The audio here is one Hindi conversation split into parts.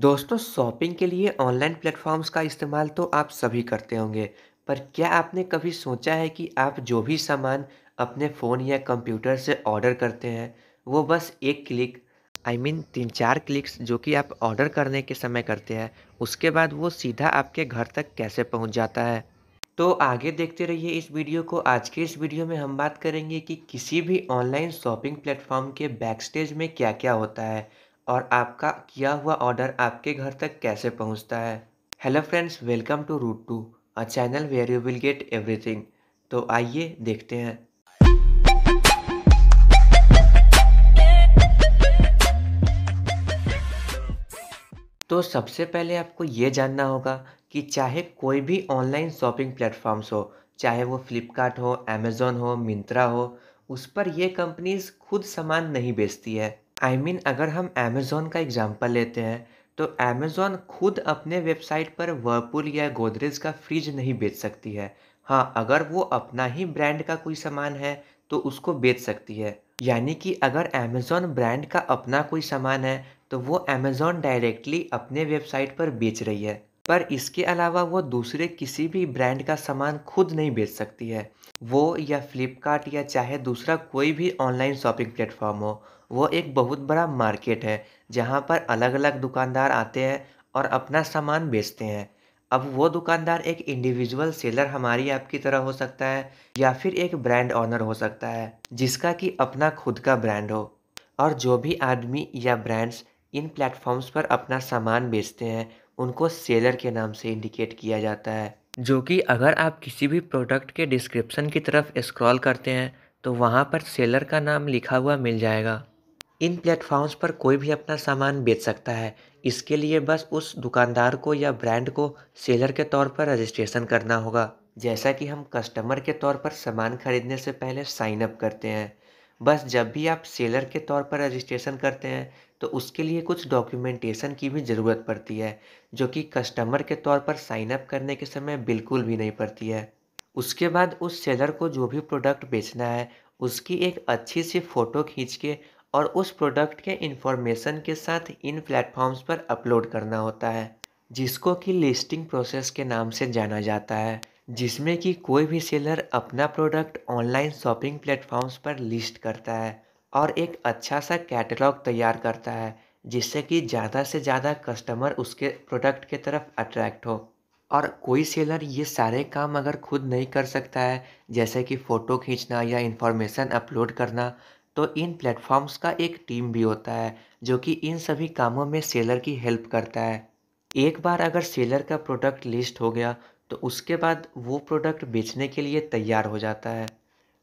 दोस्तों शॉपिंग के लिए ऑनलाइन प्लेटफॉर्म्स का इस्तेमाल तो आप सभी करते होंगे पर क्या आपने कभी सोचा है कि आप जो भी सामान अपने फ़ोन या कंप्यूटर से ऑर्डर करते हैं वो बस एक click I I mean mean, तीन चार क्लिक्स जो कि आप ऑर्डर करने के समय करते हैं उसके बाद वो सीधा आपके घर तक कैसे पहुंच जाता है तो आगे देखते रहिए इस वीडियो को आज के इस वीडियो में हम बात करेंगे कि किसी भी ऑनलाइन शॉपिंग प्लेटफॉर्म के स्टेज में क्या क्या होता है और आपका किया हुआ ऑर्डर आपके घर तक कैसे पहुंचता है hello friends welcome to route to a channel where you will get everything तो आइए देखते हैं तो सबसे पहले आपको ये जानना होगा कि चाहे कोई भी ऑनलाइन शॉपिंग प्लेटफॉर्म्स हो चाहे वो फ्लिपकार्ट हो अमेज़ोन हो मिंत्रा हो उस पर ये कंपनीज खुद सामान नहीं बेचती है आई I मीन mean, अगर हम अमेज़ोन का एग्ज़ाम्पल लेते हैं तो अमेज़ोन खुद अपने वेबसाइट पर वर्लपूल या गोदरेज का फ्रिज नहीं बेच सकती है हाँ अगर वो अपना ही ब्रांड का कोई सामान है तो उसको बेच सकती है यानी कि अगर अमेज़ोन ब्रांड का अपना कोई सामान है तो वो अमेज़ोन डायरेक्टली अपने वेबसाइट पर बेच रही है पर इसके अलावा वो दूसरे किसी भी ब्रांड का सामान खुद नहीं बेच सकती है वो या फ्लिपकार्ट या चाहे दूसरा कोई भी ऑनलाइन शॉपिंग प्लेटफॉर्म हो वो एक बहुत बड़ा मार्केट है जहाँ पर अलग अलग दुकानदार आते हैं और अपना सामान बेचते हैं अब वो दुकानदार एक इंडिविजुअल सेलर हमारी आपकी तरह हो सकता है या फिर एक ब्रांड ऑनर हो सकता है जिसका कि अपना खुद का ब्रांड हो और जो भी आदमी या ब्रांड्स इन प्लेटफॉर्म्स पर अपना सामान बेचते हैं उनको सेलर के नाम से इंडिकेट किया जाता है जो कि अगर आप किसी भी प्रोडक्ट के डिस्क्रिप्शन की तरफ स्क्रॉल करते हैं तो वहाँ पर सेलर का नाम लिखा हुआ मिल जाएगा इन प्लेटफॉर्म्स पर कोई भी अपना सामान बेच सकता है इसके लिए बस उस दुकानदार को या ब्रांड को सेलर के तौर पर रजिस्ट्रेशन करना होगा जैसा कि हम कस्टमर के तौर पर सामान खरीदने से पहले साइन अप करते हैं बस जब भी आप सेलर के तौर पर रजिस्ट्रेशन करते हैं तो उसके लिए कुछ डॉक्यूमेंटेशन की भी ज़रूरत पड़ती है जो कि कस्टमर के तौर पर साइन अप करने के समय बिल्कुल भी नहीं पड़ती है उसके बाद उस सेलर को जो भी प्रोडक्ट बेचना है उसकी एक अच्छी सी फ़ोटो खींच के और उस प्रोडक्ट के इन्फॉर्मेशन के साथ इन प्लेटफॉर्म्स पर अपलोड करना होता है जिसको कि लिस्टिंग प्रोसेस के नाम से जाना जाता है जिसमें कि कोई भी सेलर अपना प्रोडक्ट ऑनलाइन शॉपिंग प्लेटफॉर्म्स पर लिस्ट करता है और एक अच्छा सा कैटलॉग तैयार करता है जिससे कि ज़्यादा से ज़्यादा कस्टमर उसके प्रोडक्ट के तरफ अट्रैक्ट हो और कोई सेलर ये सारे काम अगर खुद नहीं कर सकता है जैसे कि फ़ोटो खींचना या इन्फॉर्मेशन अपलोड करना तो इन प्लेटफॉर्म्स का एक टीम भी होता है जो कि इन सभी कामों में सेलर की हेल्प करता है एक बार अगर सेलर का प्रोडक्ट लिस्ट हो गया तो उसके बाद वो प्रोडक्ट बेचने के लिए तैयार हो जाता है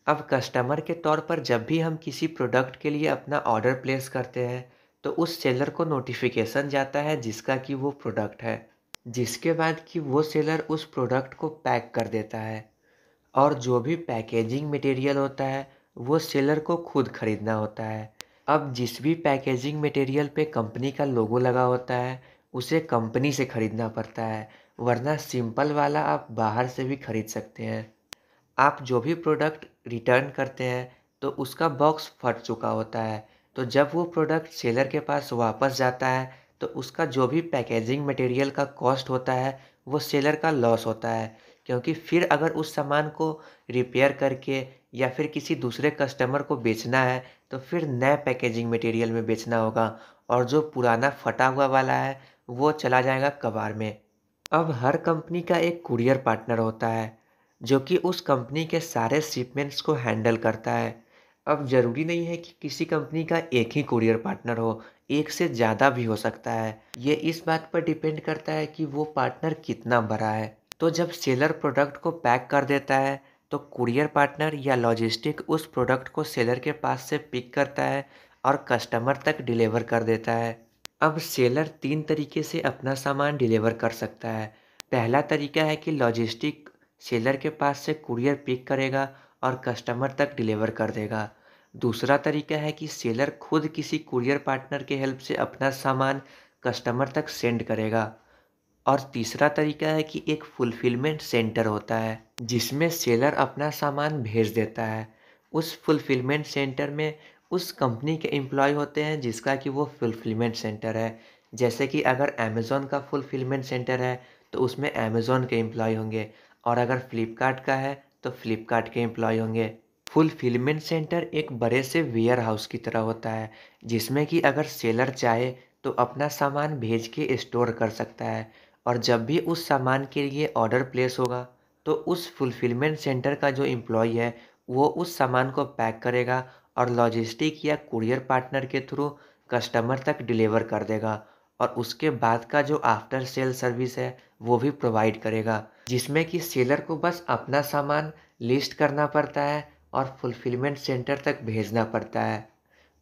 अब कस्टमर के तौर पर जब भी हम किसी प्रोडक्ट के लिए अपना ऑर्डर प्लेस करते हैं तो उस सेलर को नोटिफिकेशन जाता है जिसका कि वो प्रोडक्ट है जिसके बाद कि वो सेलर उस प्रोडक्ट को पैक कर देता है और जो भी पैकेजिंग मटेरियल होता है वो सेलर को खुद खरीदना होता है अब जिस भी पैकेजिंग मटेरियल पे कंपनी का लोगो लगा होता है उसे कंपनी से ख़रीदना पड़ता है वरना सिंपल वाला आप बाहर से भी ख़रीद सकते हैं आप जो भी प्रोडक्ट रिटर्न करते हैं तो उसका बॉक्स फट चुका होता है तो जब वो प्रोडक्ट सेलर के पास वापस जाता है तो उसका जो भी पैकेजिंग मटेरियल का कॉस्ट होता है वो सेलर का लॉस होता है क्योंकि फिर अगर उस सामान को रिपेयर करके या फिर किसी दूसरे कस्टमर को बेचना है तो फिर नए पैकेजिंग मटेरियल में बेचना होगा और जो पुराना फटा हुआ वाला है वो चला जाएगा कबार में अब हर कंपनी का एक कुरियर पार्टनर होता है जो कि उस कंपनी के सारे शिपमेंट्स को हैंडल करता है अब ज़रूरी नहीं है कि किसी कंपनी का एक ही कुरियर पार्टनर हो एक से ज़्यादा भी हो सकता है ये इस बात पर डिपेंड करता है कि वो पार्टनर कितना बड़ा है तो जब सेलर प्रोडक्ट को पैक कर देता है तो कुरियर पार्टनर या लॉजिस्टिक उस प्रोडक्ट को सेलर के पास से पिक करता है और कस्टमर तक डिलीवर कर देता है अब सेलर तीन तरीके से अपना सामान डिलीवर कर सकता है पहला तरीका है कि लॉजिस्टिक सेलर के पास से कुरियर पिक करेगा और कस्टमर तक डिलीवर कर देगा दूसरा तरीका है कि सेलर खुद किसी कुरियर पार्टनर के हेल्प से अपना सामान कस्टमर तक सेंड करेगा और तीसरा तरीका है कि एक फुलफिलमेंट सेंटर होता है जिसमें सेलर अपना सामान भेज देता है उस फुलफिलमेंट सेंटर में उस कंपनी के एम्प्लॉय होते हैं जिसका कि वो फुलफिलमेंट सेंटर है जैसे कि अगर अमेज़ोन का फुलफिलमेंट सेंटर है तो उसमें अमेज़ोन के एम्प्लॉय होंगे और अगर फ्लिपकार्ट का है तो फ्लिपकार्ट के एम्प्लॉय होंगे फुलफिलमेंट सेंटर एक बड़े से वेयर हाउस की तरह होता है जिसमें कि अगर सेलर चाहे तो अपना सामान भेज के स्टोर कर सकता है और जब भी उस सामान के लिए ऑर्डर प्लेस होगा तो उस फुलफिलमेंट सेंटर का जो एम्प्लॉय है वो उस सामान को पैक करेगा और लॉजिस्टिक या कुरियर पार्टनर के थ्रू कस्टमर तक डिलीवर कर देगा और उसके बाद का जो आफ्टर सेल सर्विस है वो भी प्रोवाइड करेगा जिसमें कि सेलर को बस अपना सामान लिस्ट करना पड़ता है और फुलफिलमेंट सेंटर तक भेजना पड़ता है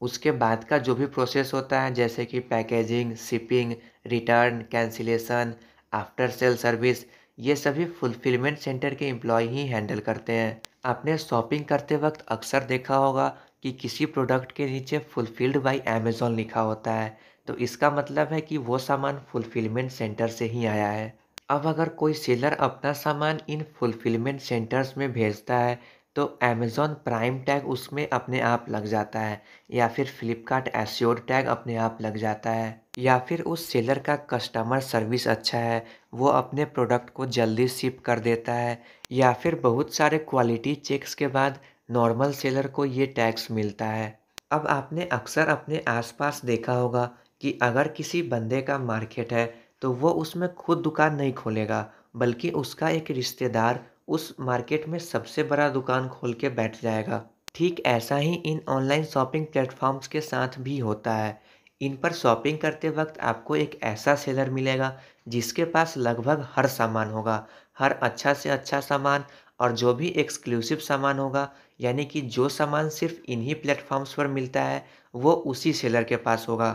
उसके बाद का जो भी प्रोसेस होता है जैसे कि packaging shipping return cancellation after sale service ये सभी फुलफिलमेंट सेंटर के एम्प्लॉय ही हैंडल करते हैं आपने शॉपिंग करते वक्त अक्सर देखा होगा कि किसी प्रोडक्ट के नीचे फुलफिल्ड बाय अमेज़ॉन लिखा होता है तो इसका मतलब है कि वो सामान फुलफिलमेंट सेंटर से ही आया है अब अगर कोई सेलर अपना सामान इन फुलफिलमेंट सेंटर्स में भेजता है तो अमेज़ॉन प्राइम टैग उसमें अपने आप लग जाता है या फिर फ्लिपकार्ट एश्योर टैग अपने आप लग जाता है या फिर उस सेलर का कस्टमर सर्विस अच्छा है वो अपने प्रोडक्ट को जल्दी शिप कर देता है या फिर बहुत सारे क्वालिटी चेक्स के बाद नॉर्मल सेलर को ये टैक्स मिलता है अब आपने अक्सर अपने आसपास देखा होगा कि अगर किसी बंदे का मार्केट है तो वो उसमें खुद दुकान नहीं खोलेगा बल्कि उसका एक रिश्तेदार उस मार्केट में सबसे बड़ा दुकान खोल के बैठ जाएगा ठीक ऐसा ही इन ऑनलाइन शॉपिंग प्लेटफॉर्म्स के साथ भी होता है इन पर शॉपिंग करते वक्त आपको एक ऐसा सेलर मिलेगा जिसके पास लगभग हर सामान होगा हर अच्छा से अच्छा सामान और जो भी एक्सक्लूसिव सामान होगा यानी कि जो सामान सिर्फ इन्हीं प्लेटफॉर्म्स पर मिलता है वो उसी सेलर के पास होगा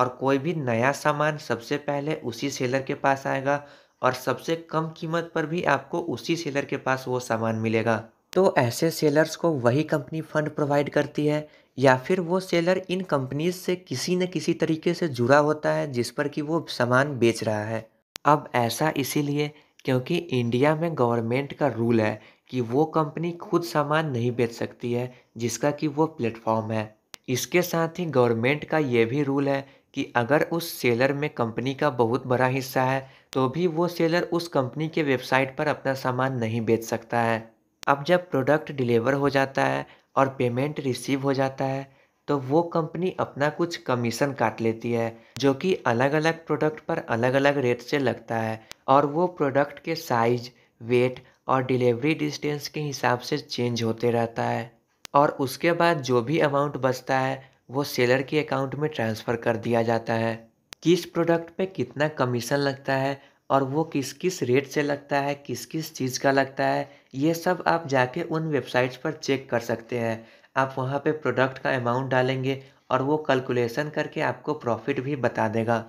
और कोई भी नया सामान सबसे पहले उसी सेलर के पास आएगा और सबसे कम कीमत पर भी आपको उसी सेलर के पास वो सामान मिलेगा तो ऐसे सेलर्स को वही कंपनी फंड प्रोवाइड करती है या फिर वो सेलर इन कंपनीज से किसी न किसी तरीके से जुड़ा होता है जिस पर कि वो सामान बेच रहा है अब ऐसा इसीलिए क्योंकि इंडिया में गवर्नमेंट का रूल है कि वो कंपनी खुद सामान नहीं बेच सकती है जिसका कि वो प्लेटफॉर्म है इसके साथ ही गवर्नमेंट का ये भी रूल है कि अगर उस सेलर में कंपनी का बहुत बड़ा हिस्सा है तो भी वो सेलर उस कंपनी के वेबसाइट पर अपना सामान नहीं बेच सकता है अब जब प्रोडक्ट डिलीवर हो जाता है और पेमेंट रिसीव हो जाता है तो वो कंपनी अपना कुछ कमीशन काट लेती है जो कि अलग अलग प्रोडक्ट पर अलग अलग रेट से लगता है और वो प्रोडक्ट के साइज वेट और डिलीवरी डिस्टेंस के हिसाब से चेंज होते रहता है और उसके बाद जो भी अमाउंट बचता है वो सेलर के अकाउंट में ट्रांसफ़र कर दिया जाता है किस प्रोडक्ट पे कितना कमीशन लगता है और वो किस किस रेट से लगता है किस किस चीज़ का लगता है ये सब आप जाके उन वेबसाइट्स पर चेक कर सकते हैं आप वहाँ पे प्रोडक्ट का अमाउंट डालेंगे और वो कैलकुलेशन करके आपको प्रॉफिट भी बता देगा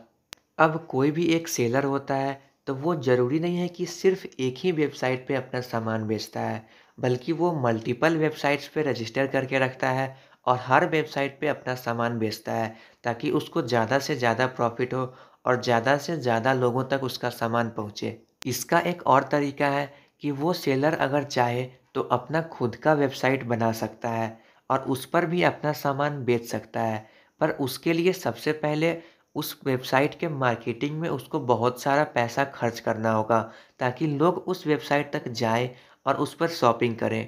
अब कोई भी एक सेलर होता है तो वो ज़रूरी नहीं है कि सिर्फ एक ही वेबसाइट पे अपना सामान बेचता है बल्कि वो मल्टीपल वेबसाइट्स पे रजिस्टर करके रखता है और हर वेबसाइट पे अपना सामान बेचता है ताकि उसको ज़्यादा से ज़्यादा प्रॉफिट हो और ज़्यादा से ज़्यादा लोगों तक उसका सामान पहुँचे इसका एक और तरीका है कि वो सेलर अगर चाहे तो अपना खुद का वेबसाइट बना सकता है और उस पर भी अपना सामान बेच सकता है पर उसके लिए सबसे पहले उस वेबसाइट के मार्केटिंग में उसको बहुत सारा पैसा खर्च करना होगा ताकि लोग उस वेबसाइट तक जाएं और उस पर शॉपिंग करें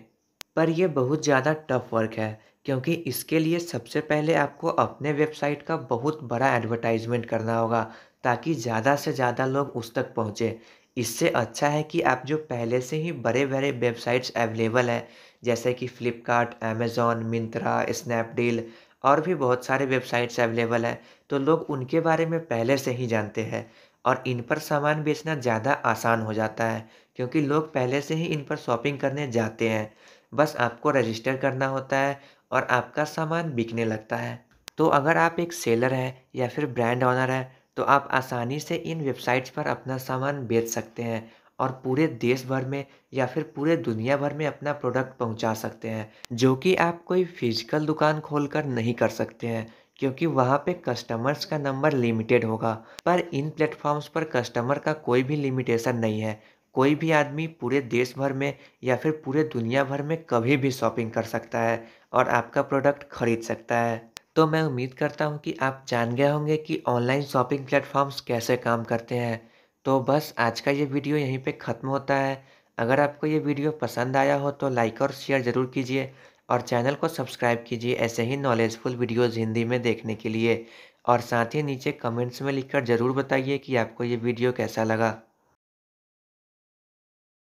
पर यह बहुत ज़्यादा टफ वर्क है क्योंकि इसके लिए सबसे पहले आपको अपने वेबसाइट का बहुत बड़ा एडवर्टाइजमेंट करना होगा ताकि ज़्यादा से ज़्यादा लोग उस तक पहुँचे इससे अच्छा है कि आप जो पहले से ही बड़े बड़े वेबसाइट्स अवेलेबल हैं जैसे कि फ़्लिपकार्ट अमेज़ोन मिंत्रा स्नैपडील और भी बहुत सारे वेबसाइट्स अवेलेबल हैं तो लोग उनके बारे में पहले से ही जानते हैं और इन पर सामान बेचना ज़्यादा आसान हो जाता है क्योंकि लोग पहले से ही इन पर शॉपिंग करने जाते हैं बस आपको रजिस्टर करना होता है और आपका सामान बिकने लगता है तो अगर आप एक सेलर हैं या फिर ब्रांड ऑनर हैं तो आप आसानी से इन वेबसाइट्स पर अपना सामान बेच सकते हैं और पूरे देश भर में या फिर पूरे दुनिया भर में अपना प्रोडक्ट पहुंचा सकते हैं जो कि आप कोई फिजिकल दुकान खोलकर नहीं कर सकते हैं क्योंकि वहाँ पे कस्टमर्स का नंबर लिमिटेड होगा पर इन प्लेटफॉर्म्स पर कस्टमर का कोई भी लिमिटेशन नहीं है कोई भी आदमी पूरे देश भर में या फिर पूरे दुनिया भर में कभी भी शॉपिंग कर सकता है और आपका प्रोडक्ट खरीद सकता है तो मैं उम्मीद करता हूँ कि आप जान गए होंगे कि ऑनलाइन शॉपिंग प्लेटफॉर्म्स कैसे काम करते हैं तो बस आज का ये वीडियो यहीं पे ख़त्म होता है अगर आपको ये वीडियो पसंद आया हो तो लाइक और शेयर ज़रूर कीजिए और चैनल को सब्सक्राइब कीजिए ऐसे ही नॉलेजफुल वीडियोज़ हिंदी में देखने के लिए और साथ ही नीचे कमेंट्स में लिखकर ज़रूर बताइए कि आपको ये वीडियो कैसा लगा